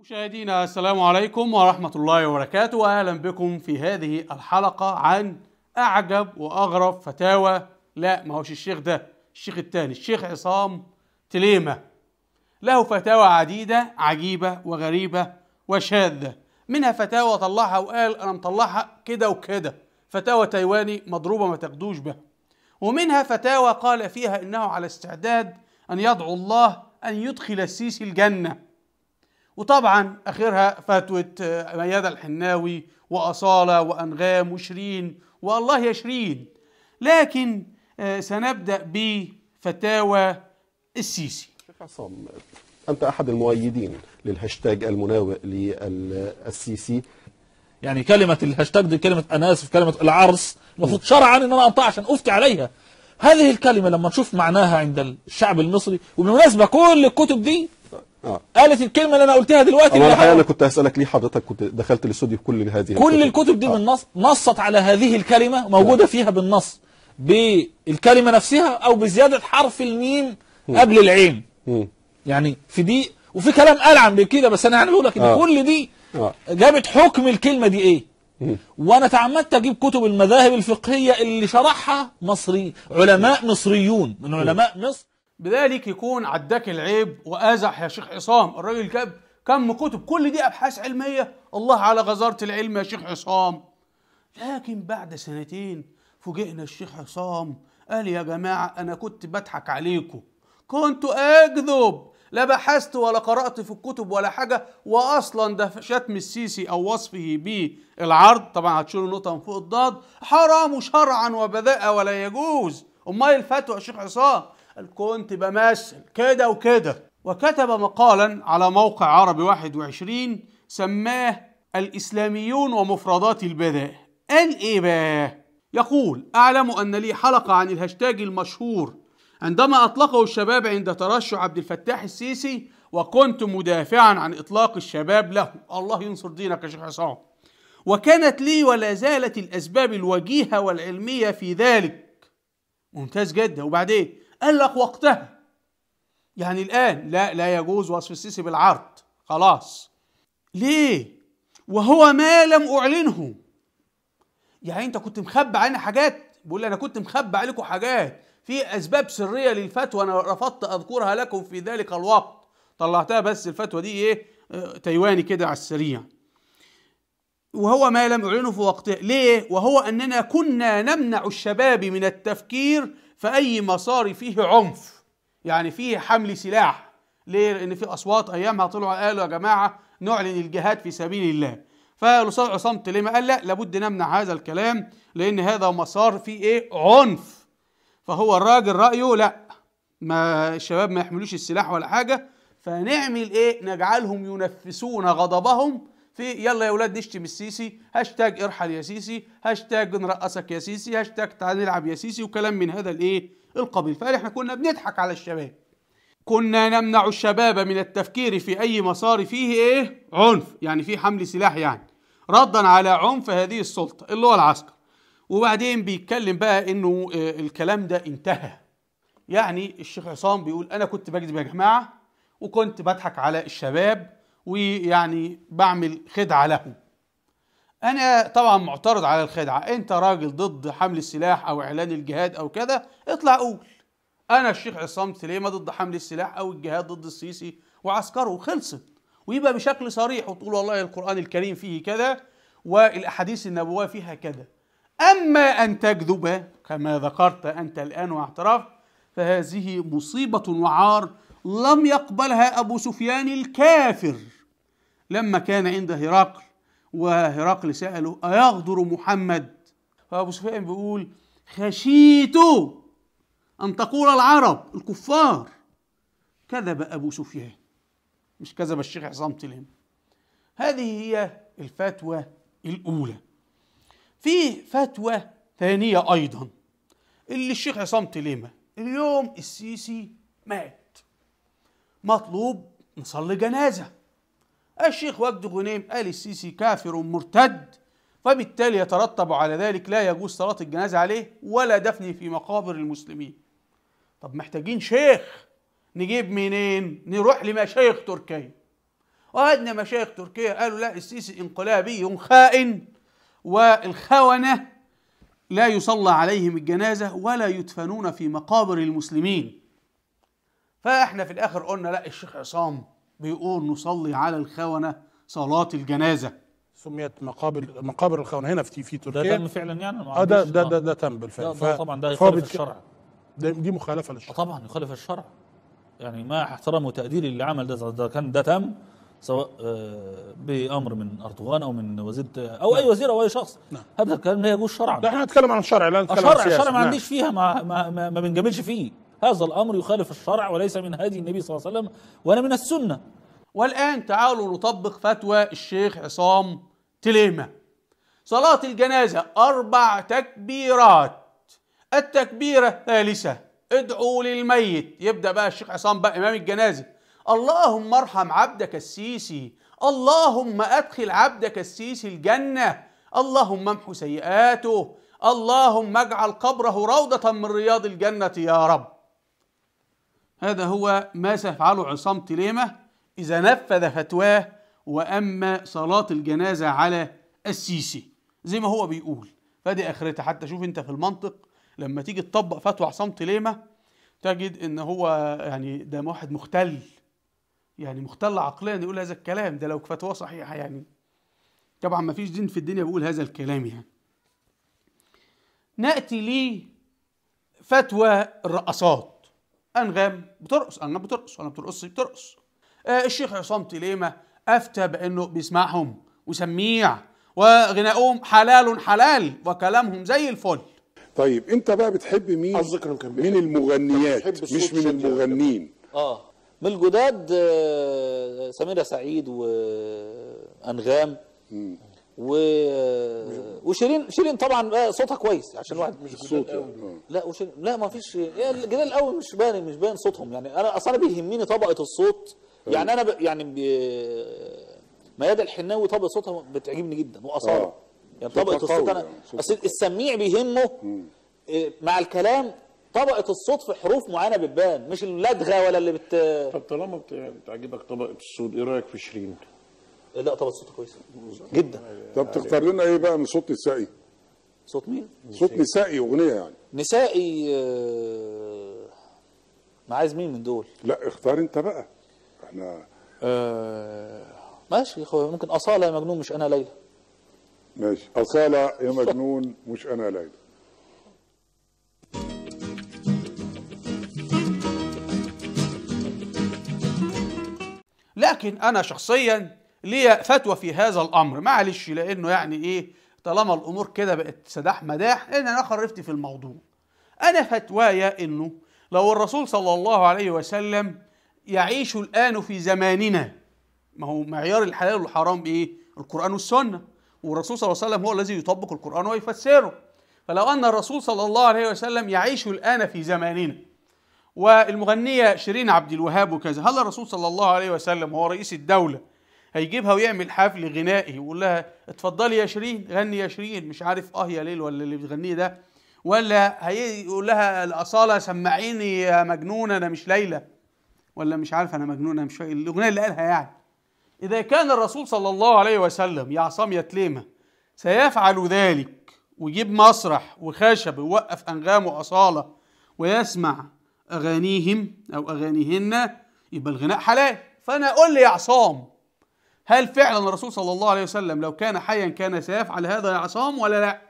مشاهدينا السلام عليكم ورحمة الله وبركاته وأهلا بكم في هذه الحلقة عن أعجب وأغرب فتاوى لا ما هوش الشيخ ده الشيخ التاني الشيخ عصام تليمة له فتاوى عديدة عجيبة وغريبة وشاذة منها فتاوى طلعها وقال أنا مطلعها كده وكده فتاوى تايواني مضروبة ما تاخدوش بها ومنها فتاوى قال فيها إنه على استعداد أن يدعو الله أن يدخل السيسي الجنة وطبعا اخرها فتوى آه، ميادة الحناوي واصاله وانغام وشيرين والله يا شيرين لكن آه، سنبدا بفتاوى السيسي عصام انت احد المؤيدين للهاشتاج المناوئ للسيسي يعني كلمة الهاشتاج دي كلمة أنا آسف كلمة العرس المفروض شرعا إن أنا أنطقها عشان أفتي عليها هذه الكلمة لما نشوف معناها عند الشعب المصري وبالمناسبة كل الكتب دي آه. قالت الكلمه اللي انا قلتها دلوقتي انا الحقيقه انا كنت هسالك ليه حضرتك كنت دخلت الاستوديو في كل هذه كل الكتب, الكتب دي آه. بالنص نصت على هذه الكلمه موجوده آه. فيها بالنص بالكلمه نفسها او بزياده حرف الميم م. قبل العين م. يعني في دي وفي كلام العن كده بس انا يعني بقول لك ان آه. كل دي آه. جابت حكم الكلمه دي ايه وانا تعمدت اجيب كتب المذاهب الفقهيه اللي شرحها مصري علماء مصريون من علماء مصر بذلك يكون عداك العيب وازح يا شيخ عصام الراجل كتب كم كتب كل دي ابحاث علميه الله على غزاره العلم يا شيخ عصام لكن بعد سنتين فوجئنا الشيخ عصام قال يا جماعه انا كنت بضحك عليكم كنت اكذب لا بحثت ولا قرأت في الكتب ولا حاجة وأصلا ده شتم السيسي أو وصفه بالعرض طبعا هتشيلوا نقطة من فوق الضاد حرام شرعا وبذاءة ولا يجوز أمال الفتوى يا شيخ عصام كنت بمثل كده وكده وكتب مقالا على موقع عربي 21 سماه الإسلاميون ومفردات البداء قال إيه بقى؟ يقول أعلم أن لي حلقة عن الهاشتاج المشهور عندما أطلقه الشباب عند ترشح عبد الفتاح السيسي وكنت مدافعا عن إطلاق الشباب له الله ينصر دينك يا شيخ عصام وكانت لي ولا زالت الأسباب الوجيهة والعلمية في ذلك ممتاز جدا وبعدين لك وقتها يعني الآن لا لا يجوز وصف السيسي بالعرض خلاص ليه؟ وهو ما لم أعلنه يعني أنت كنت مخبي عني حاجات بقول أنا كنت مخبي عليكم حاجات في أسباب سرية للفتوى أنا رفضت أذكرها لكم في ذلك الوقت طلعتها بس الفتوى دي إيه تايواني كده على السريع وهو ما لم أعلنه في وقته ليه؟ وهو أننا كنا نمنع الشباب من التفكير فأي مسار فيه عنف يعني فيه حمل سلاح ليه؟ لأن في أصوات أيامها طلعوا قالوا يا جماعة نعلن الجهاد في سبيل الله فالأستاذ عصام تليمة قال لا لابد نمنع هذا الكلام لأن هذا مسار فيه إيه؟ عنف فهو الراجل رأيه لا ما الشباب ما يحملوش السلاح ولا حاجة فنعمل إيه؟ نجعلهم ينفسون غضبهم في يلا يا اولاد نشتم السيسي هاشتاج ارحل يا سيسي هاشتاج نرقصك يا سيسي هاشتاج تعال نلعب يا سيسي وكلام من هذا الايه القبيل فاحنا كنا بنضحك على الشباب كنا نمنع الشباب من التفكير في اي مسار فيه ايه عنف يعني في حمل سلاح يعني ردا على عنف هذه السلطه اللي هو العسكر وبعدين بيتكلم بقى انه آه، الكلام ده انتهى يعني الشيخ عصام بيقول انا كنت بكذب يا جماعه وكنت بضحك على الشباب ويعني بعمل خدعة له أنا طبعا معترض على الخدعة أنت راجل ضد حمل السلاح أو إعلان الجهاد أو كذا اطلع قول أنا الشيخ عصام سليمة ضد حمل السلاح أو الجهاد ضد السيسي وعسكره خلصت ويبقى بشكل صريح وتقول والله القرآن الكريم فيه كذا والأحاديث النبوية فيها كذا أما أن تكذب كما ذكرت أنت الآن واعترفت فهذه مصيبة وعار لم يقبلها أبو سفيان الكافر لما كان عند هرقل وهرقل سأله أيغدر محمد فأبو سفيان بيقول خشيت أن تقول العرب الكفار كذب أبو سفيان مش كذب الشيخ عصام تلم هذه هي الفتوى الأولى في فتوى ثانية أيضا اللي الشيخ عصام تليمة اليوم السيسي مات مطلوب نصلي جنازة الشيخ وجد غنيم قال السيسي كافر مرتد فبالتالي يترتب على ذلك لا يجوز صلاة الجنازة عليه ولا دفنه في مقابر المسلمين طب محتاجين شيخ نجيب منين نروح لمشايخ تركيا وهدنا مشايخ تركيا قالوا لا السيسي انقلابي خائن والخونة لا يصلى عليهم الجنازة ولا يدفنون في مقابر المسلمين فاحنا في الاخر قلنا لا الشيخ عصام بيقول نصلي على الخونه صلاه الجنازه سميت مقابر مقابر الخونه هنا في في تركيا ده تم فعلا يعني اه ده ده, ده ده تم بالفعل ده, ده طبعا ده يخالف الشرع ده دي مخالفه للشرع آه، طبعا يخالف الشرع يعني مع احترامي وتقديري اللي عمل ده ده كان ده تم سواء آه، بامر من اردوغان او من وزير او اي نعم. وزير او اي شخص نعم. هذا الكلام لا يجوز شرعا لا احنا هنتكلم عن الشرع لا نتكلم عن الشرع الشرع ما عنديش نعم. فيها ما ما, ما, ما بنجاملش فيه هذا الأمر يخالف الشرع وليس من هدي النبي صلى الله عليه وسلم ولا من السنة والآن تعالوا نطبق فتوى الشيخ عصام تليمة صلاة الجنازة أربع تكبيرات التكبيرة الثالثة ادعوا للميت يبدأ بقى الشيخ عصام بقى إمام الجنازة اللهم ارحم عبدك السيسي اللهم أدخل عبدك السيسي الجنة اللهم امحو سيئاته اللهم اجعل قبره روضة من رياض الجنة يا رب هذا هو ما سيفعله عصام تليمة إذا نفذ فتواه وأما صلاة الجنازة على السيسي زي ما هو بيقول فدي آخرتها حتى شوف أنت في المنطق لما تيجي تطبق فتوى عصام تليمة تجد ان هو يعني ده واحد مختل يعني مختل عقليا يقول هذا الكلام ده لو فتوى صحيحه يعني طبعا ما فيش دين في الدنيا بيقول هذا الكلام يعني ناتي لفتوى الرقصات انغام بترقص انغام بترقص ولا بترقص بترقص آه الشيخ عصام تليمه افتى بانه بيسمعهم وسميع وغنائهم حلال حلال وكلامهم زي الفل طيب انت بقى بتحب مين كان من المغنيات مش من المغنين اه من الجداد آه، سميرة سعيد وانغام آه، و... وشيرين شيرين طبعا آه، صوتها كويس عشان الواحد مش صوت يعني. لا وشيرين لا ما فيش يعني الاول مش باين مش باين صوتهم يعني انا اصلا بيهمني طبقه الصوت أيوه. يعني انا ب... يعني ب... ميادة الحناوي طبقه صوتها بتعجبني جدا واثاره آه. يعني طبقه الصوت انا يعني، اصل السميع بيهمه آه، مع الكلام طبقة الصوت في حروف معينة بتبان مش اللدغة ولا اللي بت طب طالما يعني بتعجبك طبقة الصوت ايه رأيك في شيرين؟ لا طبعا صوته كويس جدا طب يعني تختار لنا ايه بقى من صوت نسائي صوت مين صوت نسائي اغنيه يعني نسائي آه، ما عايز مين من دول لا اختار انت بقى احنا آه، ماشي ممكن اصاله يا مجنون مش انا ليلى ماشي أصالة يا مجنون مش أنا ليلى لكن أنا شخصيا ليا فتوى في هذا الامر معلش لانه يعني ايه طالما الامور كده بقت سداح مداح انا خرفت في الموضوع انا فتوايا انه لو الرسول صلى الله عليه وسلم يعيش الان في زماننا ما هو معيار الحلال والحرام ايه القران والسنه والرسول صلى الله عليه وسلم هو الذي يطبق القران ويفسره فلو ان الرسول صلى الله عليه وسلم يعيش الان في زماننا والمغنيه شيرين عبد الوهاب وكذا هل الرسول صلى الله عليه وسلم هو رئيس الدوله هيجيبها ويعمل حفل غنائي ويقول لها اتفضلي يا شيرين غني يا شيرين مش عارف اه يا ليل ولا اللي بتغنيه ده ولا هيقول لها الاصاله سمعيني يا مجنون انا مش ليلى ولا مش عارف انا مجنون انا مش فاهم الاغنيه اللي قالها يعني اذا كان الرسول صلى الله عليه وسلم يا عصام يا تليمه سيفعل ذلك ويجيب مسرح وخشب ويوقف انغام واصاله ويسمع اغانيهم او اغانيهن يبقى الغناء حلال فانا اقول لي يا عصام هل فعلا الرسول صلى الله عليه وسلم لو كان حيا كان سيفعل هذا يا عصام ولا لا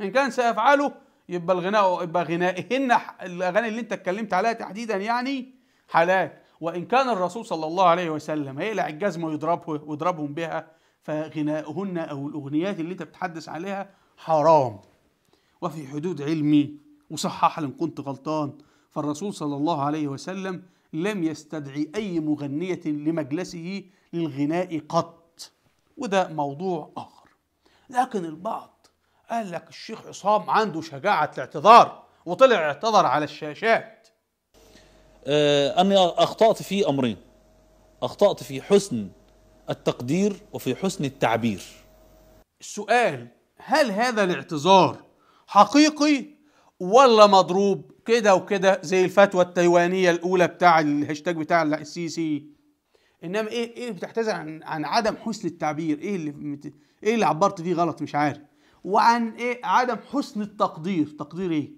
ان كان سيفعله يبقى الغناء يبقى غنائهن الاغاني اللي انت اتكلمت عليها تحديدا يعني حلال وان كان الرسول صلى الله عليه وسلم هيقلع الجزمه ويضربه ويضربهم بها فغنائهن او الاغنيات اللي انت بتحدث عليها حرام وفي حدود علمي وصحح ان كنت غلطان فالرسول صلى الله عليه وسلم لم يستدعي اي مغنيه لمجلسه للغناء قط وده موضوع آخر لكن البعض قال لك الشيخ عصام عنده شجاعة الاعتذار وطلع اعتذر على الشاشات آه اني أخطأت في أمرين أخطأت في حسن التقدير وفي حسن التعبير السؤال هل هذا الاعتذار حقيقي ولا مضروب كده وكده زي الفتوى التايوانية الأولى بتاع الهاشتاج بتاع السيسي انما ايه ايه بتعتذر عن عن عدم حسن التعبير ايه اللي مت... ايه اللي عبرت فيه غلط مش عارف وعن ايه عدم حسن التقدير تقدير ايه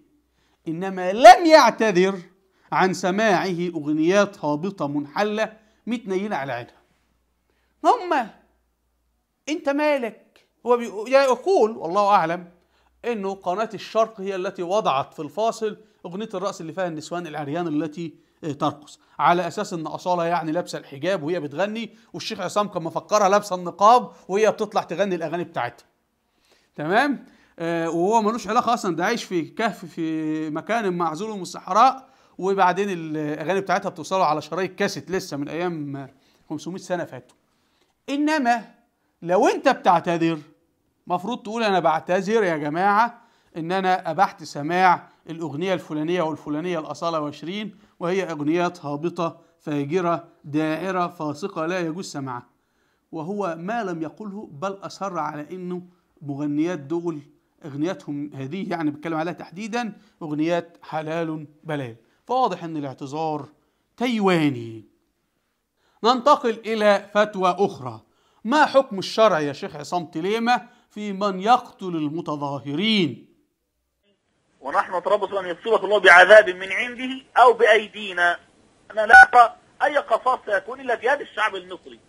انما لم يعتذر عن سماعه اغنيات هابطه منحله متنيله على عينها هم انت مالك هو يقول والله اعلم انه قناه الشرق هي التي وضعت في الفاصل اغنيه الراس اللي فيها النسوان العريان التي ترقص على اساس ان اصاله يعني لابسه الحجاب وهي بتغني والشيخ عصام كان مفكرها لابسه النقاب وهي بتطلع تغني الاغاني بتاعتها تمام آه وهو ملوش علاقه اصلا ده عايش في كهف في مكان معزول من الصحراء وبعدين الاغاني بتاعتها بتوصله على شرايط كاسيت لسه من ايام 500 سنه فاتوا انما لو انت بتعتذر مفروض تقول انا بعتذر يا جماعه ان انا ابحت سماع الأغنية الفلانية والفلانية الأصالة وعشرين وهي أغنيات هابطة فاجرة دائرة فاسقة لا يجوز سماعها وهو ما لم يقله بل أصر على أنه مغنيات دول أغنياتهم هذه يعني بتكلم عليها تحديدا أغنيات حلال بلال فواضح أن الاعتذار تيواني ننتقل إلى فتوى أخرى ما حكم الشرع يا شيخ عصام تليمة في من يقتل المتظاهرين ونحن نتربص أن يصيبك الله بعذاب من عنده أو بأيدينا أنا لا أرى أي قصاص سيكون إلا في هذا الشعب المصري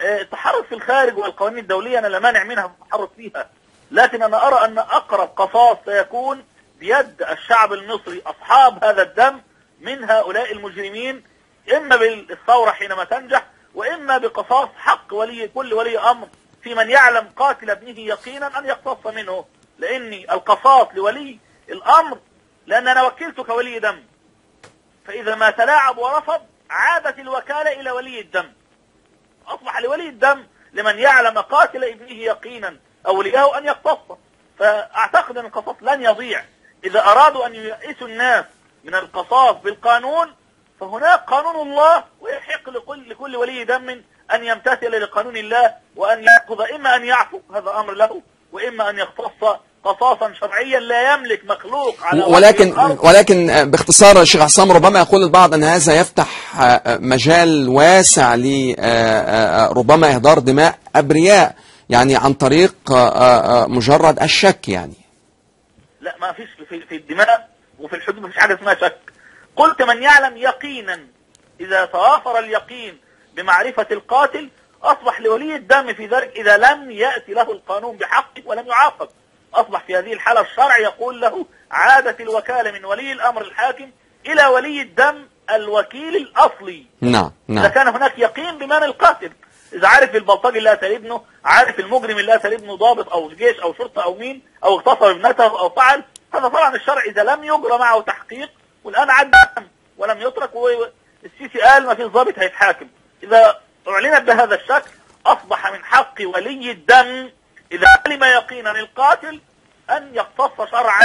آه، التحرك في الخارج والقوانين الدولية أنا لا مانع منها في التحرك فيها لكن أنا أرى أن أقرب قصاص سيكون بيد الشعب المصري أصحاب هذا الدم من هؤلاء المجرمين إما بالثورة حينما تنجح وإما بقصاص حق ولي كل ولي أمر في من يعلم قاتل ابنه يقينا أن يقتص منه لأن القصاص لولي الأمر لأن أنا وكلته كولي دم فإذا ما تلاعب ورفض عادت الوكالة إلى ولي الدم أصبح لولي الدم لمن يعلم قاتل ابنه يقينا أولياءه أن يقتص فأعتقد أن القصاص لن يضيع إذا أرادوا أن ييأسوا الناس من القصاص بالقانون فهناك قانون الله ويحق لكل, لكل ولي دم أن يمتثل لقانون الله وأن يأخذ إما أن يعفو هذا أمر له وإما أن يقتص قصاصا شرعيا لا يملك مخلوق على ولكن ولكن آه، باختصار الشيخ عصام ربما يقول البعض ان هذا يفتح آه، آه، مجال واسع لربما اهدار دماء ابرياء يعني عن طريق مجرد الشك يعني لا ما فيش في الدماء وفي الحدود ما فيش حاجه اسمها شك قلت من يعلم يقينا اذا توافر اليقين بمعرفه القاتل اصبح لولي الدم في ذلك اذا لم ياتي له القانون بحقه ولم يعاقب أصبح في هذه الحالة الشرع يقول له عادت الوكالة من ولي الأمر الحاكم إلى ولي الدم الوكيل الأصلي نعم نعم إذا كان هناك يقين بمن القاتل إذا عارف البلطجي اللي قتل ابنه عارف المجرم اللي قتل ابنه ضابط أو جيش أو شرطة أو مين أو اغتصب ابنته أو فعل هذا طبعا الشرع إذا لم يجرى معه تحقيق والآن عاد ولم يترك والسيسي قال ما فيش ضابط هيتحاكم إذا أعلنت بهذا الشكل أصبح من حق ولي الدم إذا علم يقينا القاتل أن يقتص شرعا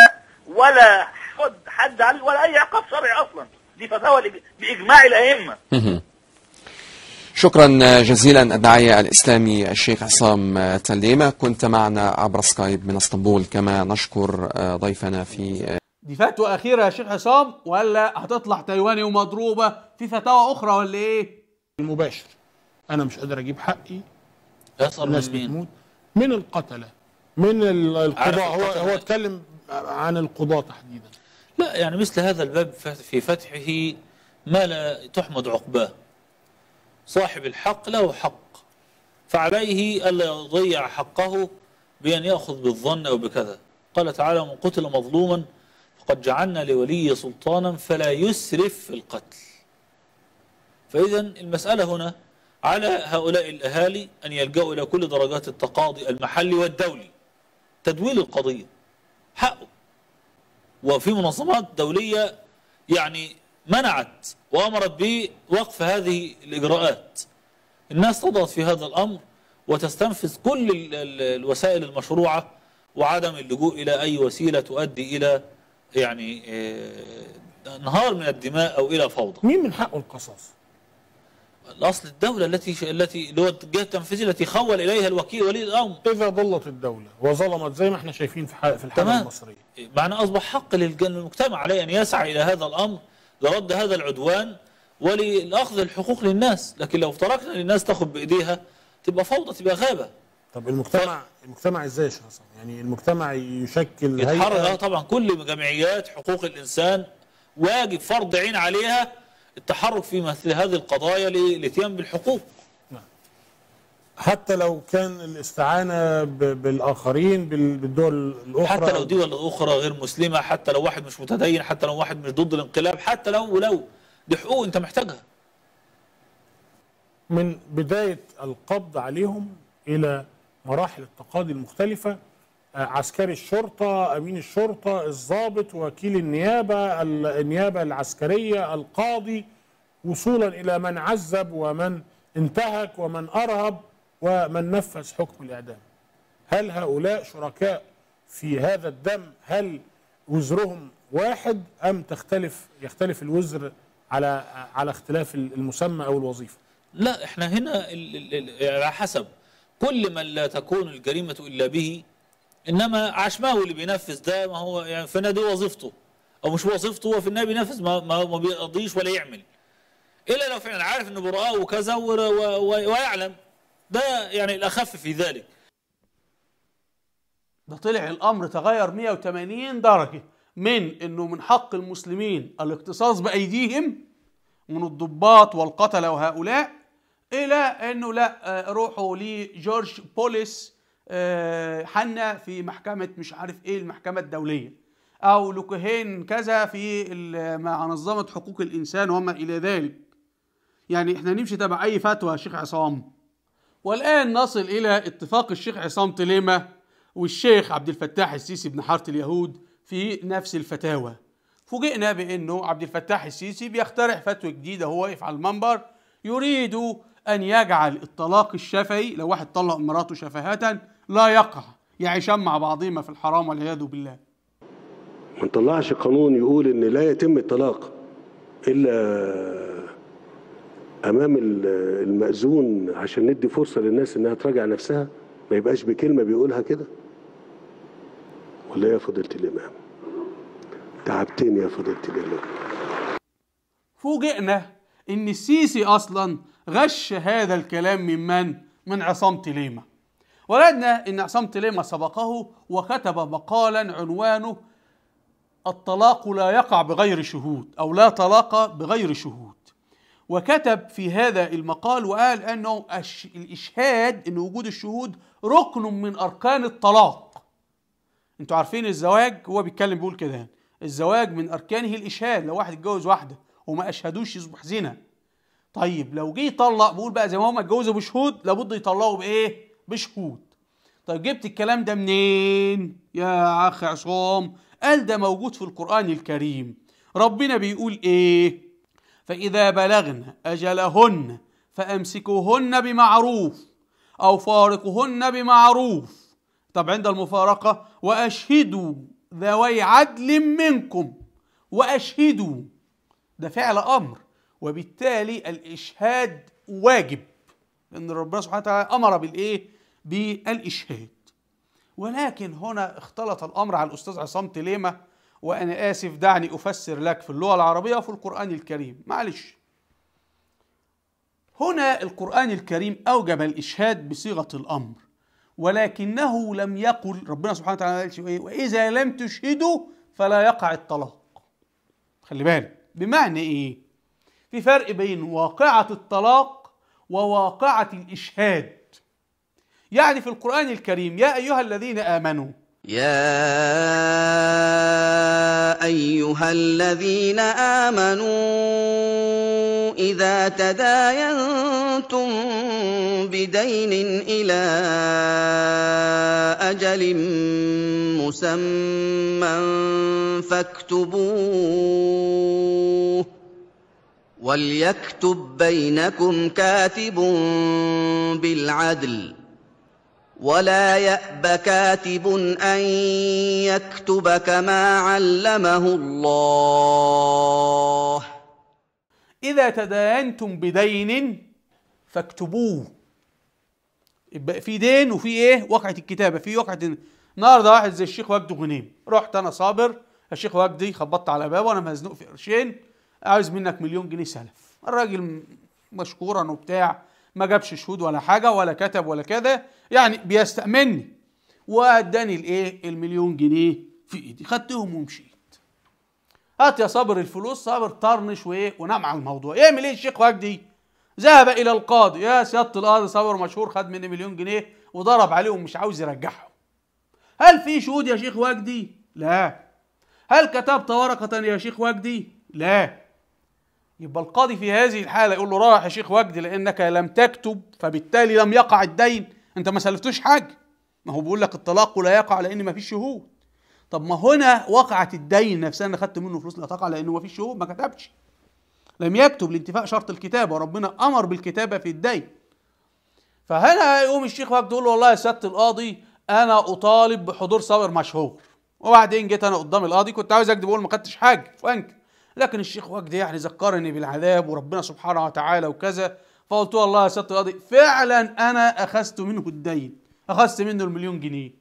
ولا حد, حد عليه ولا أي عقاب شرعي أصلا دي فتاوى بإجماع الأئمة شكرا جزيلا الداعية الإسلامي الشيخ عصام تليمة كنت معنا عبر سكايب من اسطنبول كما نشكر آه، ضيفنا في آه، دي فتوى أخيرة يا شيخ عصام ولا هتطلع تايواني ومضروبة في فتاوى أخرى ولا إيه؟ المباشر أنا مش قادر أجيب حقي الناس بتموت من القتله من القضاء هو هو اتكلم عن القضاء تحديدا لا يعني مثل هذا الباب في فتحه ما لا تحمد عقباه صاحب الحق له حق فعليه ألا يضيع حقه بأن يأخذ بالظن أو بكذا قال تعالى من قتل مظلوما فقد جعلنا لولي سلطانا فلا يسرف في القتل فإذا المسألة هنا على هؤلاء الأهالي أن يلجأوا إلى كل درجات التقاضي المحلي والدولي تدويل القضية حقه وفي منظمات دولية يعني منعت وأمرت بوقف هذه الإجراءات الناس تضغط في هذا الأمر وتستنفذ كل الوسائل المشروعة وعدم اللجوء إلى أي وسيلة تؤدي إلى يعني آه، انهار من الدماء أو إلى فوضى مين من حقه القصاص؟ الاصل الدوله التي التي اللي هو الجهه التنفيذيه التي خول اليها الوكيل ولي الامر اذا ضلت الدوله وظلمت زي ما احنا شايفين في في الحاله المصريه معنى اصبح حق للمجتمع عليه ان يسعى الى هذا الامر لرد هذا العدوان ولاخذ الحقوق للناس لكن لو تركنا للناس تاخذ بايديها تبقى فوضى تبقى غابه طب المجتمع ف... المجتمع ازاي يا يعني المجتمع يشكل يتحرك هيئة... آه طبعا كل جمعيات حقوق الانسان واجب فرض عين عليها التحرك في مثل هذه القضايا للاتيان بالحقوق نعم. حتى لو كان الاستعانة بالآخرين بالدول الأخرى حتى لو دول أخرى غير مسلمة حتى لو واحد مش متدين حتى لو واحد مش ضد الانقلاب حتى لو ولو دي حقوق أنت محتاجها من بداية القبض عليهم إلى مراحل التقاضي المختلفة آه، عسكري الشرطة أمين الشرطة الضابط وكيل النيابة النيابة العسكرية القاضي وصولا إلى من عذب ومن انتهك ومن أرهب ومن نفذ حكم الإعدام هل هؤلاء شركاء في هذا الدم هل وزرهم واحد أم تختلف يختلف الوزر على على اختلاف المسمى أو الوظيفة لا احنا هنا على حسب كل من لا تكون الجريمة إلا به انما عشماوي اللي بينفذ ده ما هو يعني في دي وظيفته او مش وظيفته هو في النهايه بينفذ ما, ما, ما بيقضيش ولا يعمل الا لو فعلا عارف انه براءه وكذا ويعلم ده يعني الاخف في ذلك ده طلع الامر تغير 180 درجه من انه من حق المسلمين الاقتصاص بايديهم من الضباط والقتله وهؤلاء الى انه لا آه، روحوا لجورج بوليس آه، حنا في محكمه مش عارف ايه المحكمه الدوليه او لوكهين كذا في مع منظمه حقوق الانسان وما الى ذلك يعني احنا نمشي تبع اي فتوى يا شيخ عصام والان نصل الى اتفاق الشيخ عصام تليمه والشيخ عبد الفتاح السيسي بن حاره اليهود في نفس الفتاوى فوجئنا بانه عبد الفتاح السيسي بيخترع فتوى جديده هو واقف على المنبر يريد ان يجعل الطلاق الشفهي لو واحد طلق مراته شفاهه لا يقع يعيشان مع بعضهما في الحرام والعياذ بالله ما نطلعش قانون يقول ان لا يتم الطلاق الا امام المأذون عشان ندي فرصه للناس انها تراجع نفسها ما يبقاش بكلمه بيقولها كده ولا يا فضيله الامام تعبتني يا فضيله الامام فوجئنا ان السيسي اصلا غش هذا الكلام من من من عصام تليمه وجدنا أن عصام تليمه سبقه وكتب مقالا عنوانه الطلاق لا يقع بغير شهود أو لا طلاق بغير شهود وكتب في هذا المقال وقال أنه الإشهاد أن وجود الشهود ركن من أركان الطلاق انتوا عارفين الزواج هو بيتكلم بيقول كده الزواج من أركانه الإشهاد لو واحد اتجوز واحدة وما أشهدوش يصبح زنا طيب لو جه يطلق بيقول بقى زي ما هم اتجوزوا بشهود لابد يطلقوا بإيه؟ بشهود طيب جبت الكلام ده منين يا اخ عصام قال ده موجود في القران الكريم ربنا بيقول ايه فاذا بلغن اجلهن فامسكوهن بمعروف او فارقوهن بمعروف طب عند المفارقه واشهدوا ذوي عدل منكم واشهدوا ده فعل امر وبالتالي الاشهاد واجب لان ربنا سبحانه وتعالى امر بالايه بالإشهاد ولكن هنا اختلط الأمر على الأستاذ عصام تليمة وأنا آسف دعني أفسر لك في اللغة العربية وفي القرآن الكريم معلش هنا القرآن الكريم أوجب الإشهاد بصيغة الأمر ولكنه لم يقل ربنا سبحانه وتعالى قالش إيه وإذا لم تشهدوا فلا يقع الطلاق خلي بالك بمعنى إيه في فرق بين واقعة الطلاق وواقعة الإشهاد يعني في القرآن الكريم يا أيها الذين آمنوا يا أيها الذين آمنوا إذا تداينتم بدين إلى أجل مسمى فاكتبوه وليكتب بينكم كاتب بالعدل ولا ياب كاتب ان يكتب كما علمه الله اذا تداينتم بدين فاكتبوه يبقى في دين وفي ايه وقعه الكتابه في وقعه النهارده واحد زي الشيخ وجدي غنيم رحت انا صابر الشيخ وجدي خبطت على بابه وانا مزنوق في قرشين عاوز منك مليون جنيه سلف الراجل مشكورا وبتاع ما جابش شهود ولا حاجه ولا كتب ولا كذا يعني بيستأمني واداني الايه المليون جنيه في ايدي خدتهم ومشيت هات يا صابر الفلوس صابر طرنش وايه ونام على الموضوع يعمل ايه الشيخ وجدي ذهب الى القاضي يا سياده القاضي صابر مشهور خد مني مليون جنيه وضرب عليهم مش عاوز يرجعهم هل في شهود يا شيخ وجدي لا هل كتبت ورقه يا شيخ وجدي لا يبقى القاضي في هذه الحاله يقول له راح يا شيخ وجدي لانك لم تكتب فبالتالي لم يقع الدين انت ما سلفتوش حاجه ما هو بيقول لك الطلاق لا يقع لان ما فيش شهود طب ما هنا وقعت الدين نفسها انا خدت منه فلوس لا تقع لانه ما فيش شهود ما كتبش لم يكتب لانتفاء شرط الكتابه وربنا امر بالكتابه في الدين فهنا يقوم الشيخ وقت يقول له والله يا سياده القاضي انا اطالب بحضور صابر مشهور وبعدين جيت انا قدام القاضي كنت عاوز اكذب اقول ما خدتش حاجه وانكر لكن الشيخ وجدي يعني ذكرني بالعذاب وربنا سبحانه وتعالى وكذا فقلت والله يا شط القاضي فعلا انا اخذت منه الدين اخذت منه المليون جنيه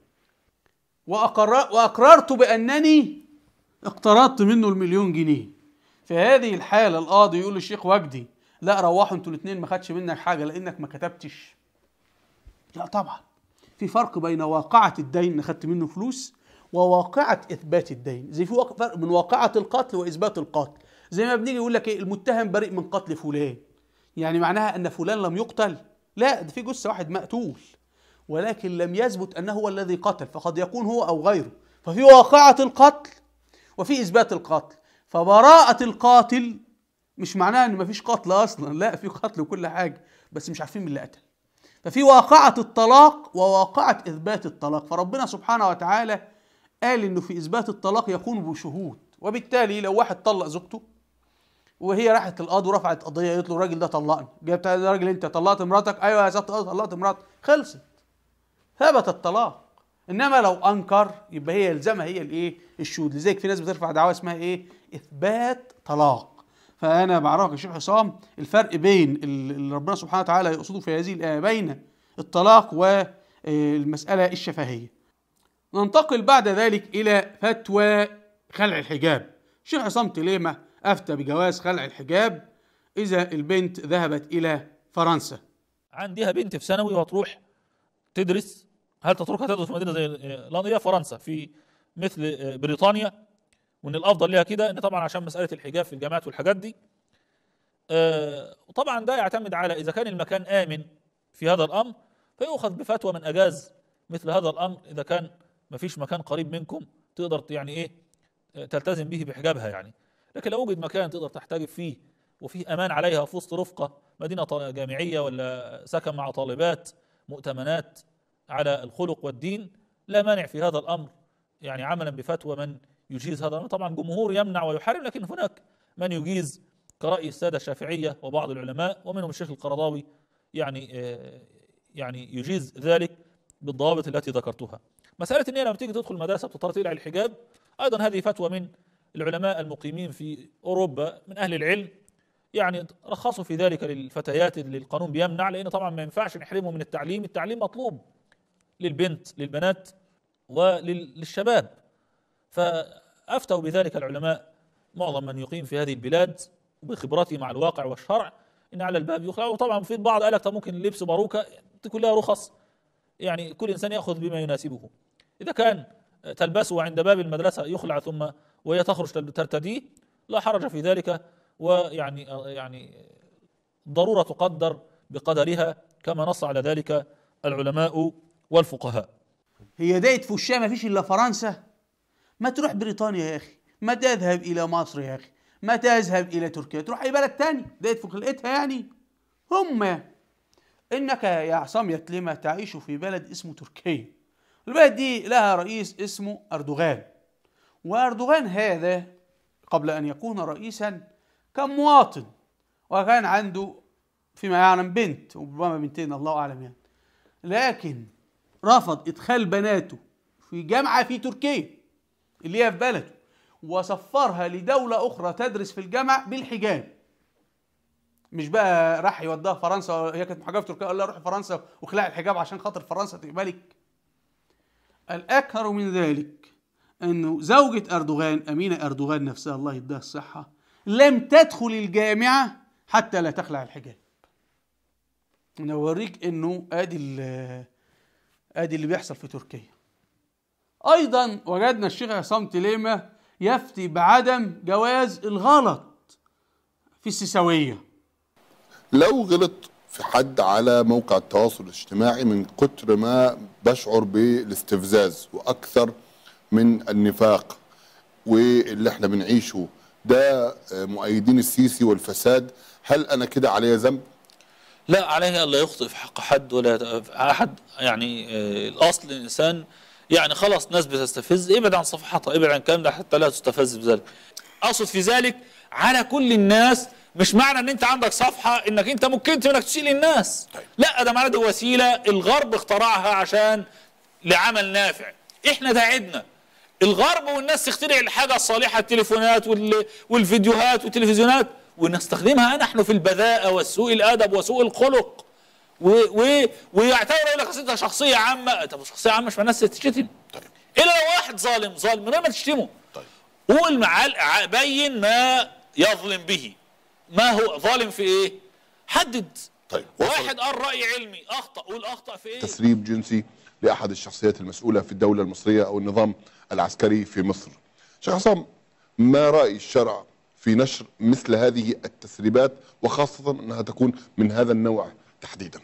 وأقر... واقررت بانني اقترضت منه المليون جنيه في هذه الحاله القاضي يقول للشيخ وجدي لا روحوا انتوا الاثنين ما خدش منك حاجه لانك ما كتبتش لا طبعا في فرق بين واقعه الدين ان خدت منه فلوس وواقعه اثبات الدين زي في فرق من واقعه القتل واثبات القتل زي ما بنيجي يقول لك ايه المتهم بريء من قتل فلان يعني معناها أن فلان لم يقتل لا ده في جثة واحد مقتول ولكن لم يثبت أنه هو الذي قتل فقد يكون هو أو غيره ففي واقعة القتل وفي إثبات القتل فبراءة القاتل مش معناها ان مفيش قتل اصلا لا في قتل وكل حاجه بس مش عارفين مين اللي قتل ففي واقعه الطلاق وواقعه اثبات الطلاق فربنا سبحانه وتعالى قال انه في اثبات الطلاق يكون بشهود وبالتالي لو واحد طلق زوجته وهي راحت للقاضي ورفعت قضيه قالت له الراجل ده طلقني جبت الراجل انت طلقت مراتك ايوه يا سياده القاضي طلقت مراتي خلصت ثبت الطلاق انما لو انكر يبقى هي يلزمها هي الايه الشهود لذلك في ناس بترفع دعوى اسمها ايه اثبات طلاق فانا بعرفك يا شيخ حسام الفرق بين اللي ربنا سبحانه وتعالى يقصده في هذه الايه بين الطلاق والمساله آه، الشفهيه ننتقل بعد ذلك الى فتوى خلع الحجاب شيخ عصام تليمه أفتى بجواز خلع الحجاب إذا البنت ذهبت إلى فرنسا عندها بنت في ثانوي وهتروح تدرس هل تتركها تدرس في مدينة زي لندن فرنسا في مثل آه، بريطانيا وان الافضل ليها كده ان طبعا عشان مساله الحجاب في الجامعات والحاجات دي آه، وطبعا ده يعتمد على اذا كان المكان امن في هذا الامر فيؤخذ بفتوى من اجاز مثل هذا الامر اذا كان ما فيش مكان قريب منكم تقدر يعني ايه آه، تلتزم به بحجابها يعني لكن لو وجد مكان تقدر تحترف فيه وفيه امان عليها في وسط رفقه مدينه جامعيه ولا سكن مع طالبات مؤتمنات على الخلق والدين لا مانع في هذا الامر يعني عملا بفتوى من يجيز هذا الامر طبعا جمهور يمنع ويحرم لكن هناك من يجيز كراي الساده الشافعيه وبعض العلماء ومنهم الشيخ القرضاوي يعني آه، يعني يجيز ذلك بالضوابط التي ذكرتها مساله ان هي لما تيجي تدخل المدرسه بتضطر تقلع الحجاب ايضا هذه فتوى من العلماء المقيمين في أوروبا من أهل العلم يعني رخصوا في ذلك للفتيات اللي القانون بيمنع لأن طبعا ما ينفعش نحرمهم من التعليم التعليم مطلوب للبنت للبنات وللشباب فأفتوا بذلك العلماء معظم من يقيم في هذه البلاد بخبرته مع الواقع والشرع ان على الباب يخلع وطبعا في البعض قال لك ممكن لبس باروكه تكون لها رخص يعني كل انسان ياخذ بما يناسبه اذا كان تلبسه عند باب المدرسة يخلع ثم وهي تخرج ترتديه لا حرج في ذلك ويعني يعني ضرورة تقدر بقدرها كما نص على ذلك العلماء والفقهاء هي دايت في ما فيش إلا فرنسا ما تروح بريطانيا يا أخي ما تذهب إلى مصر يا أخي ما تذهب إلى تركيا تروح أي بلد تاني دايت في خلقتها يعني هم إنك يا عصام يتلمة تعيش في بلد اسمه تركيا البلد دي لها رئيس اسمه أردوغان وأردوغان هذا قبل أن يكون رئيسا كان مواطن وكان عنده فيما يعلم بنت وربما بنتين الله أعلم يعني لكن رفض إدخال بناته في جامعة في تركيا اللي هي في بلده وسفرها لدولة أخرى تدرس في الجامعة بالحجاب مش بقى راح يوديها فرنسا هي كانت محجبه في تركيا قال لها روحي فرنسا واخلعي الحجاب عشان خاطر فرنسا تقبلك الأكثر من ذلك أنه زوجة أردوغان أمينة أردوغان نفسها الله يديها الصحة لم تدخل الجامعة حتى لا تخلع الحجاب أنا أوريك أنه أدي أدي اللي بيحصل في تركيا أيضا وجدنا الشيخ عصام تليمة يفتي بعدم جواز الغلط في السيساوية لو غلط في حد على موقع التواصل الاجتماعي من كتر ما بشعر بالاستفزاز واكثر من النفاق واللي احنا بنعيشه ده مؤيدين السيسي والفساد هل انا كده علي ذنب لا عليه الا يخطئ في حق حد ولا احد يعني آه، الاصل الانسان يعني خلاص ناس بتستفز ابعد عن صفحتها ابعد عن الكلام ده حتى لا تستفز بذلك اقصد في ذلك على كل الناس مش معنى ان انت عندك صفحه انك انت ممكن انك تسيء للناس طيب. لا ده معنى دي وسيله الغرب اخترعها عشان لعمل نافع احنا ده عدنا الغرب والناس تخترع الحاجه الصالحه التليفونات والفيديوهات والتلفزيونات ونستخدمها نحن في البذاءه والسوء الادب وسوء الخلق و و ويعتبر يقول لك انت شخصيه عامه طب شخصيه عامه مش معناها تتشتم طيب الا لو واحد ظالم ظالم من غير ما تشتمه طيب قول معاه بين ما يظلم به ما هو ظالم في ايه حدد طيب واحد قال راي علمي اخطا قول اخطا في ايه تسريب جنسي لاحد الشخصيات المسؤوله في الدوله المصريه او النظام العسكري في مصر شيخ عصام ما راي الشرع في نشر مثل هذه التسريبات وخاصه انها تكون من هذا النوع تحديدا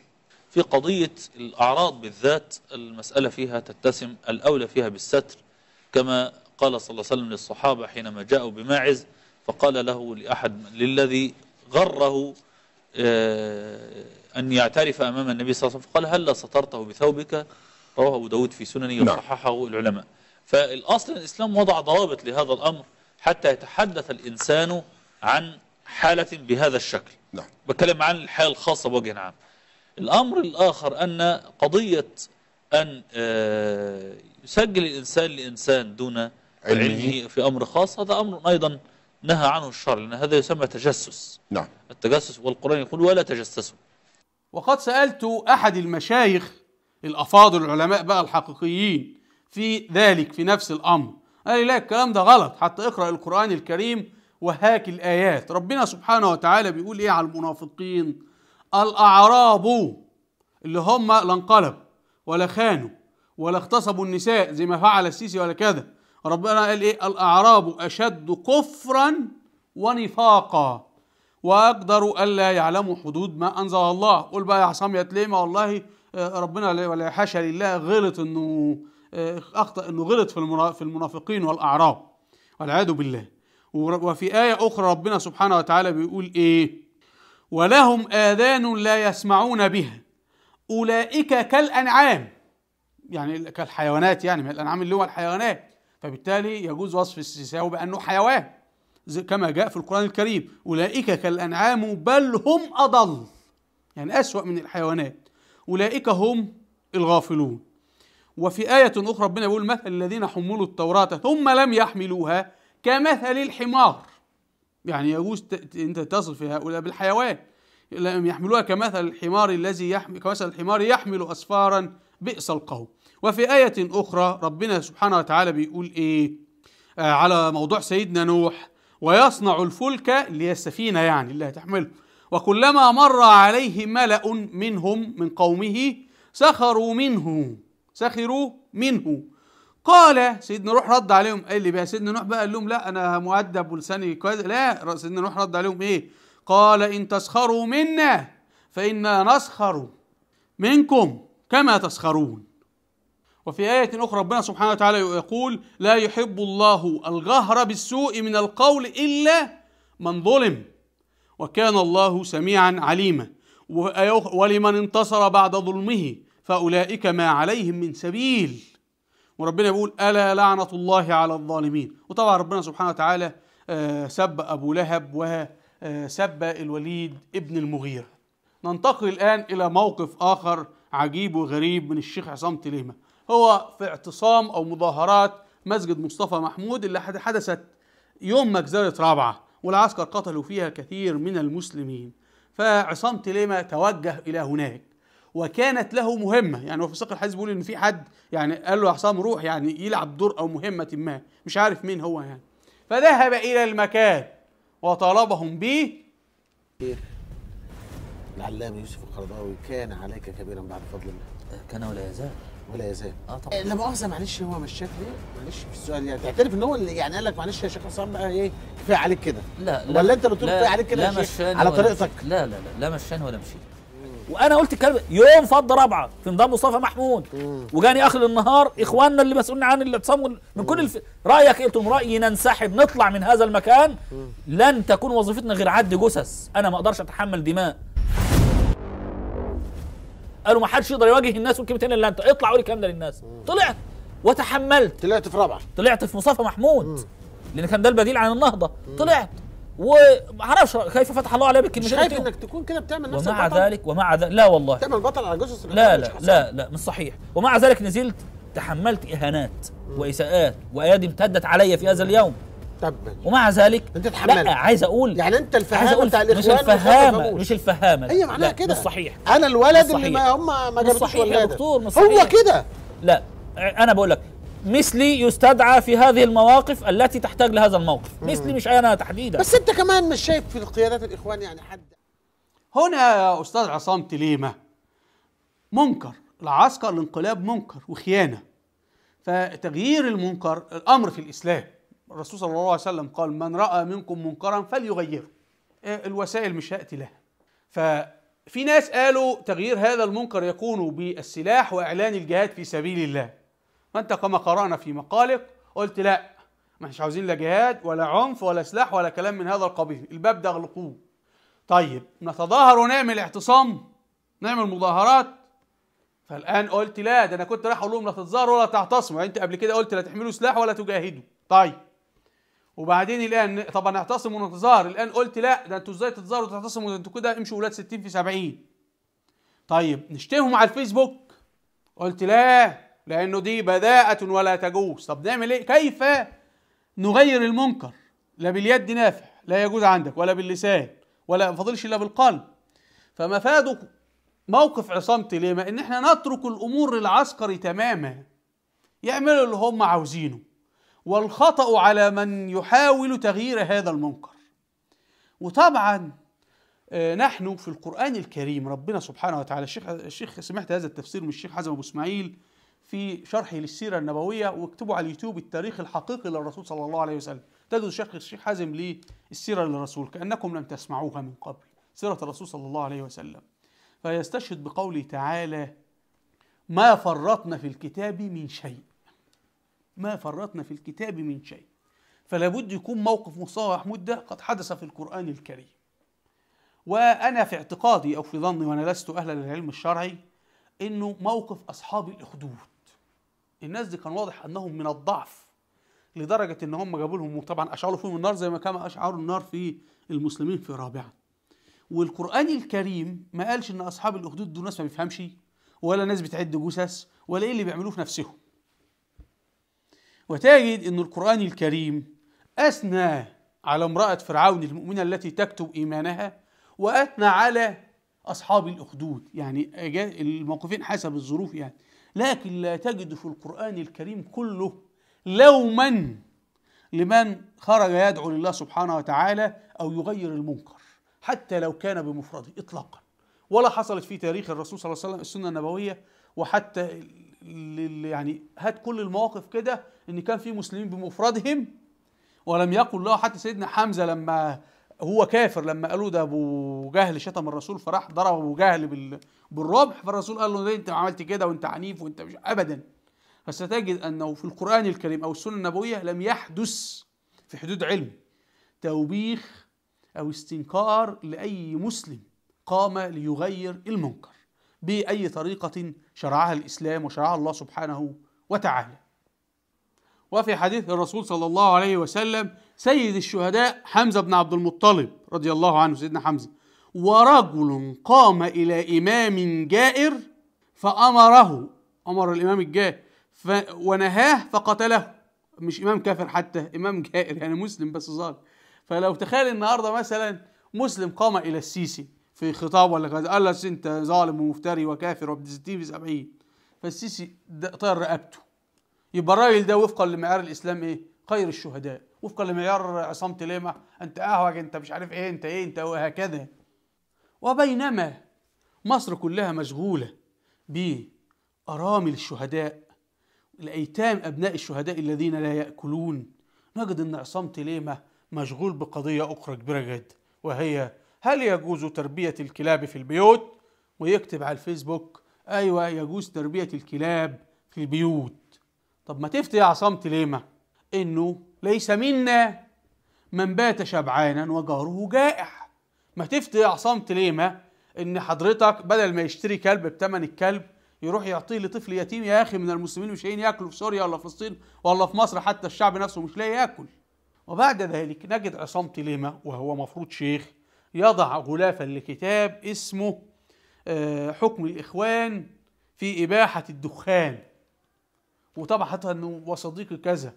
في قضيه الاعراض بالذات المساله فيها تتسم الاولى فيها بالستر كما قال صلى الله عليه وسلم للصحابه حينما جاءوا بماعز فقال له لأحد للذي غره آه، أن يعترف أمام النبي صلى الله عليه وسلم فقال هل سترته بثوبك رواه أبو داود في سننه نعم. وصححه العلماء فالأصل الإسلام وضع ضوابط لهذا الأمر حتى يتحدث الإنسان عن حالة بهذا الشكل نعم. بتكلم عن الحالة الخاصة بوجه عام الأمر الآخر أن قضية أن آه، يسجل الإنسان لإنسان دون علمه في أمر خاص هذا أمر أيضا نهى عنه الشرع لأن هذا يسمى تجسس نعم التجسس والقرآن يقول ولا تجسسوا وقد سألت أحد المشايخ الأفاضل العلماء بقى الحقيقيين في ذلك في نفس الأمر قال لي لا الكلام ده غلط حتى اقرأ القرآن الكريم وهاك الآيات ربنا سبحانه وتعالى بيقول إيه على المنافقين الأعراب اللي هم لا انقلب ولا خانوا ولا اغتصبوا النساء زي ما فعل السيسي ولا كذا ربنا قال ايه الاعراب اشد كفرا ونفاقا واقدروا الا يعلموا حدود ما انزل الله قول بقى يا عصام يا تليمه والله آه، ربنا ولا حاشا لله غلط انه آه، اخطا انه غلط في في المنافقين والاعراب والعياذ بالله وفي ايه اخرى ربنا سبحانه وتعالى بيقول ايه ولهم اذان لا يسمعون بها اولئك كالانعام يعني كالحيوانات يعني من الانعام اللي هو الحيوانات فبالتالي يجوز وصف السيساوي بأنه حيوان كما جاء في القرآن الكريم أولئك كالأنعام بل هم أضل يعني أسوأ من الحيوانات أولئك هم الغافلون وفي آية أخرى ربنا يقول مثل الذين حملوا التوراة ثم لم يحملوها كمثل الحمار يعني يجوز أنت في هؤلاء بالحيوان لم يحملوها كمثل الحمار الذي يحمل كمثل الحمار يحمل أسفارا بئس القوم وفي آية أخرى ربنا سبحانه وتعالى بيقول إيه آه على موضوع سيدنا نوح ويصنع الفلك اللي السفينة يعني اللي هتحمله وكلما مر عليه ملأ منهم من قومه سخروا منه سخروا منه قال سيدنا نوح رد عليهم قال لي بقى سيدنا نوح بقى قال لهم لا انا مؤدب ولساني كويس لا سيدنا نوح رد عليهم ايه قال ان تسخروا منا فانا نسخر منكم كما تسخرون وفي آية أخرى ربنا سبحانه وتعالى يقول لا يحب الله الغهر بالسوء من القول إلا من ظلم وكان الله سميعا عليما ولمن انتصر بعد ظلمه فأولئك ما عليهم من سبيل وربنا يقول ألا لعنة الله على الظالمين وطبعا ربنا سبحانه وتعالى آه، سب أبو لهب وسب آه، الوليد ابن المغيرة ننتقل الآن إلى موقف آخر عجيب وغريب من الشيخ عصام تليمة هو في اعتصام او مظاهرات مسجد مصطفى محمود اللي حدثت يوم مجزرة رابعة والعسكر قتلوا فيها كثير من المسلمين فعصام تليمة توجه إلى هناك وكانت له مهمة يعني هو في ساق الحديث بيقول إن في حد يعني قال له يا عصام روح يعني يلعب دور أو مهمة ما مش عارف مين هو يعني فذهب إلى المكان وطالبهم به العلامة يوسف القرضاوي كان عليك كبيرا بعد فضل الله كان ولا يزال ولا يزال اه طبعا لا مؤاخذه معلش هو مشاك ليه؟ معلش في السؤال يعني تعترف ان هو اللي يعني قال لك معلش يا شيخ حسام بقى ايه كفايه عليك كده لا لا ولا انت اللي كفايه عليك كده مش على طريقتك لا لا لا لا مشاني ولا مشيت وانا قلت الكلام يوم فض رابعه في نظام مصطفى محمود وجاني اخر النهار اخواننا اللي مسؤولين عن الاعتصام من كل الف... رايك قلت لهم رايي ننسحب نطلع من هذا المكان لن تكون وظيفتنا غير عد جثث انا ما اقدرش اتحمل دماء قالوا ما حدش يقدر يواجه الناس والكلمتين الا انت اطلع قول الكلام ده للناس طلعت وتحملت طلعت في رابعه طلعت في مصطفى محمود مم. لان كان ده البديل عن النهضه مم. طلعت ومعرفش كيف فتح الله عليه بالكلمتين مش خايف انك تكون كده بتعمل نفسك ومع البطل. ذلك ومع ذلك لا والله بتعمل بطل على جثث لا لا لا لا مش صحيح ومع ذلك نزلت تحملت اهانات واساءات وايادي امتدت علي في هذا اليوم طب ومع ذلك انت تحملت لا عايز اقول يعني انت الفهامه بتاع الاخوان مش الفهامه مش الفهامه هي أيوة، معناها كده صحيح انا الولد اللي ما هم ما جابوش صحيح هو كده لا انا بقول لك مثلي يستدعى في هذه المواقف التي تحتاج لهذا الموقف مثلي مش انا تحديدا بس انت كمان مش شايف في القيادات الاخوان يعني حد هنا يا استاذ عصام تليمه منكر العسكر الانقلاب منكر وخيانه فتغيير المنكر الامر في الاسلام الرسول صلى الله عليه وسلم قال من رأى منكم منكرا فليغيره إيه، الوسائل مش هأتي لها ففي ناس قالوا تغيير هذا المنكر يكون بالسلاح وإعلان الجهاد في سبيل الله وأنت كما قرأنا في مقالك قلت لا ما احناش عاوزين لا جهاد ولا عنف ولا سلاح ولا كلام من هذا القبيل الباب ده اغلقوه طيب نتظاهر ونعمل اعتصام نعمل مظاهرات فالان قلت لا ده انا كنت رايح اقول لهم لا تتظاهروا ولا تعتصموا يعني انت قبل كده قلت لا تحملوا سلاح ولا تجاهدوا طيب وبعدين الان طب هنعتصم ونتظاهر الان قلت لا ده انتوا ازاي تتظاهروا وتعتصموا ده انتوا كده امشوا ولاد 60 في 70 طيب نشتمهم على الفيسبوك قلت لا لانه دي بذاءة ولا تجوز طب نعمل ايه كيف نغير المنكر لا باليد نافع لا يجوز عندك ولا باللسان ولا ما فاضلش الا بالقلب فمفاد موقف عصام ليه ما ان احنا نترك الامور للعسكري تماما يعملوا اللي هم عاوزينه والخطأ على من يحاول تغيير هذا المنكر وطبعا آه، نحن في القرآن الكريم ربنا سبحانه وتعالى الشيخ, الشيخ سمعت هذا التفسير من الشيخ حزم أبو إسماعيل في شرحه للسيرة النبوية واكتبوا على اليوتيوب التاريخ الحقيقي للرسول صلى الله عليه وسلم تجد الشيخ الشيخ حازم للسيرة للرسول كأنكم لم تسمعوها من قبل سيرة الرسول صلى الله عليه وسلم فيستشهد بقوله تعالى ما فرطنا في الكتاب من شيء ما فرطنا في الكتاب من شيء فلا بد يكون موقف مصطفى محمود ده قد حدث في القرآن الكريم وأنا في اعتقادي أو في ظني وأنا لست أهلا للعلم الشرعي أنه موقف أصحاب الأخدود الناس دي كان واضح أنهم من الضعف لدرجة أن هم جابوا لهم طبعا أشعروا فيهم النار زي ما كما أشعروا النار في المسلمين في رابعة والقرآن الكريم ما قالش أن أصحاب الأخدود دول ناس ما بيفهمش ولا ناس بتعد جثث ولا إيه اللي بيعملوه في نفسهم وتجد أن القرآن الكريم أثنى على امرأة فرعون المؤمنة التي تكتب إيمانها وأثنى على أصحاب الأخدود يعني الموقفين حسب الظروف يعني لكن لا تجد في القرآن الكريم كله لوما لمن خرج يدعو لله سبحانه وتعالى أو يغير المنكر حتى لو كان بمفرده إطلاقا ولا حصلت في تاريخ الرسول صلى الله عليه وسلم السنة النبوية وحتى يعني هات كل المواقف كده ان كان في مسلمين بمفردهم ولم يقل الله حتى سيدنا حمزه لما هو كافر لما قالوا ده ابو جهل شتم الرسول فراح ضرب ابو جهل بالربح فالرسول قال له ليه انت عملت كده وانت عنيف وانت مش ابدا فستجد انه في القران الكريم او السنه النبويه لم يحدث في حدود علم توبيخ او استنكار لاي مسلم قام ليغير المنكر باي طريقه شرعها الاسلام وشرعها الله سبحانه وتعالى وفي حديث الرسول صلى الله عليه وسلم سيد الشهداء حمزة بن عبد المطلب رضي الله عنه سيدنا حمزة ورجل قام إلى إمام جائر فأمره أمر الإمام الجائر ف... ونهاه فقتله مش إمام كافر حتى إمام جائر يعني مسلم بس ظالم فلو تخيل النهارده مثلا مسلم قام إلى السيسي في خطاب ولا قال له أنت ظالم ومفتري وكافر وابن 60 في 70 فالسيسي طير رقبته يبقى الراجل ده وفقا لمعيار الاسلام ايه خير الشهداء وفقا لمعيار عصام تليمه انت اهوج انت مش عارف ايه انت ايه انت وهكذا وبينما مصر كلها مشغوله بارامل الشهداء الايتام ابناء الشهداء الذين لا ياكلون نجد ان عصام تليمه مشغول بقضيه اخرى كبيره جدا وهي هل يجوز تربيه الكلاب في البيوت ويكتب على الفيسبوك ايوه يجوز تربيه الكلاب في البيوت طب ما تفتي يا عصمتي ليه ما انه ليس منا من بات شبعانا وجاره جائع ما تفتي يا عصمتي ليه ما ان حضرتك بدل ما يشتري كلب بثمن الكلب يروح يعطيه لطفل يتيم يا اخي من المسلمين مش هين ياكلوا في سوريا ولا فلسطين ولا في مصر حتى الشعب نفسه مش لاقي ياكل وبعد ذلك نجد عصام تليمة وهو مفروض شيخ يضع غلافا لكتاب اسمه آه، حكم الإخوان في إباحة الدخان وطبعا حتى انه وصديقي كذا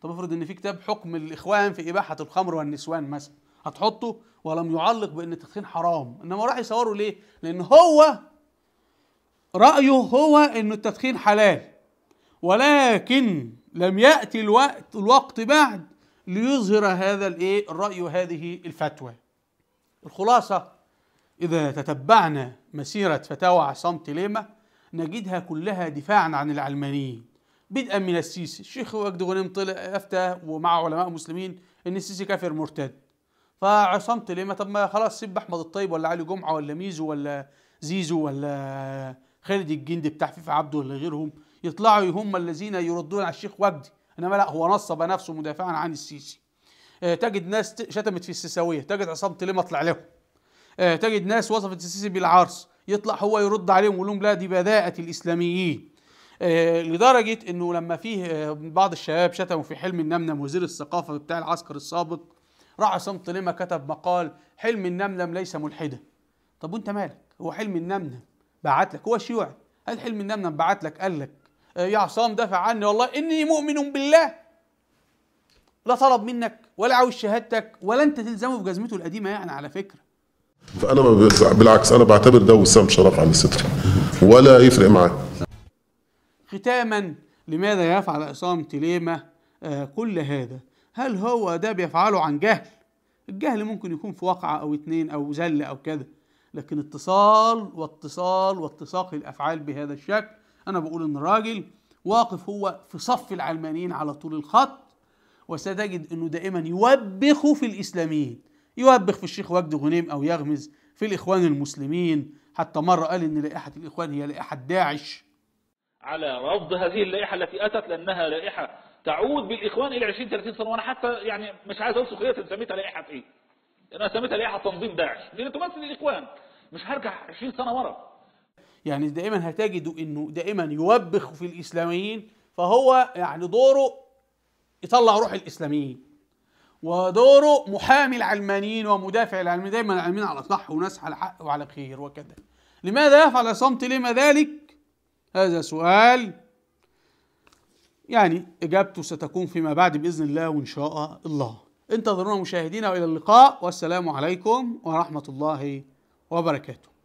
طب افرض ان في كتاب حكم الاخوان في اباحه الخمر والنسوان مثلا هتحطه ولم يعلق بان التدخين حرام انما راح يصوره ليه لان هو رايه هو ان التدخين حلال ولكن لم ياتي الوقت الوقت بعد ليظهر هذا الايه الراي وهذه الفتوى الخلاصه اذا تتبعنا مسيره فتاوى عصام تليمه نجدها كلها دفاعا عن العلمانيين بدءا من السيسي الشيخ وجد غنيم طلع افتى ومع علماء مسلمين ان السيسي كافر مرتد فعصمت ليه ما طب ما خلاص سيب احمد الطيب ولا علي جمعه ولا ميزو ولا زيزو ولا خالد الجندي بتاع فيفا عبده ولا غيرهم يطلعوا هم الذين يردون على الشيخ وجدي انما لا هو نصب نفسه مدافعا عن السيسي آه، تجد ناس شتمت في السيساويه تجد عصام ليه طلع لهم آه، تجد ناس وصفت السيسي بالعرس يطلع هو يرد عليهم ويقول لهم لا دي بداءة الاسلاميين آه، لدرجه انه لما فيه آه، بعض الشباب شتموا في حلم النمنم وزير الثقافه بتاع العسكر السابق راح عصام طليمه كتب مقال حلم النمنم ليس ملحدا طب وانت مالك هو حلم النمنم بعت لك هو شيوعي هل حلم النمنم بعت لك قال لك آه، يا عصام دافع عني والله اني مؤمن بالله لا طلب منك ولا عاوز شهادتك ولا انت تلزمه بجزمته القديمه يعني على فكره فانا بالعكس انا بعتبر ده وسام شرف على الستر ولا يفرق معايا ختاما لماذا يفعل عصام تليمة آه، كل هذا هل هو ده بيفعله عن جهل الجهل ممكن يكون في واقعة أو اتنين أو زلة أو كذا لكن اتصال واتصال واتساق الأفعال بهذا الشكل أنا بقول إن الراجل واقف هو في صف العلمانيين على طول الخط وستجد أنه دائما يوبخ في الإسلاميين يوبخ في الشيخ وجد غنيم أو يغمز في الإخوان المسلمين حتى مرة قال إن لائحة الإخوان هي لائحة داعش على رفض هذه اللائحة التي أتت لأنها لائحة تعود بالإخوان إلى 20-30 سنة وأنا حتى يعني مش عايز أقول سخرية سميتها لائحة إيه أنا سميتها لائحة تنظيم داعش لأن تمثل الإخوان مش هرجع 20 سنة ورا يعني دائما هتجدوا أنه دائما يوبخ في الإسلاميين فهو يعني دوره يطلع روح الإسلاميين ودوره محامي العلمانيين ومدافع العلمانيين دايما العلمانيين على صح وناس على حق وعلى خير وكذا لماذا يفعل صمت لما ذلك هذا سؤال يعني إجابته ستكون فيما بعد بإذن الله وإن شاء الله انتظرونا مشاهدينا وإلى اللقاء والسلام عليكم ورحمة الله وبركاته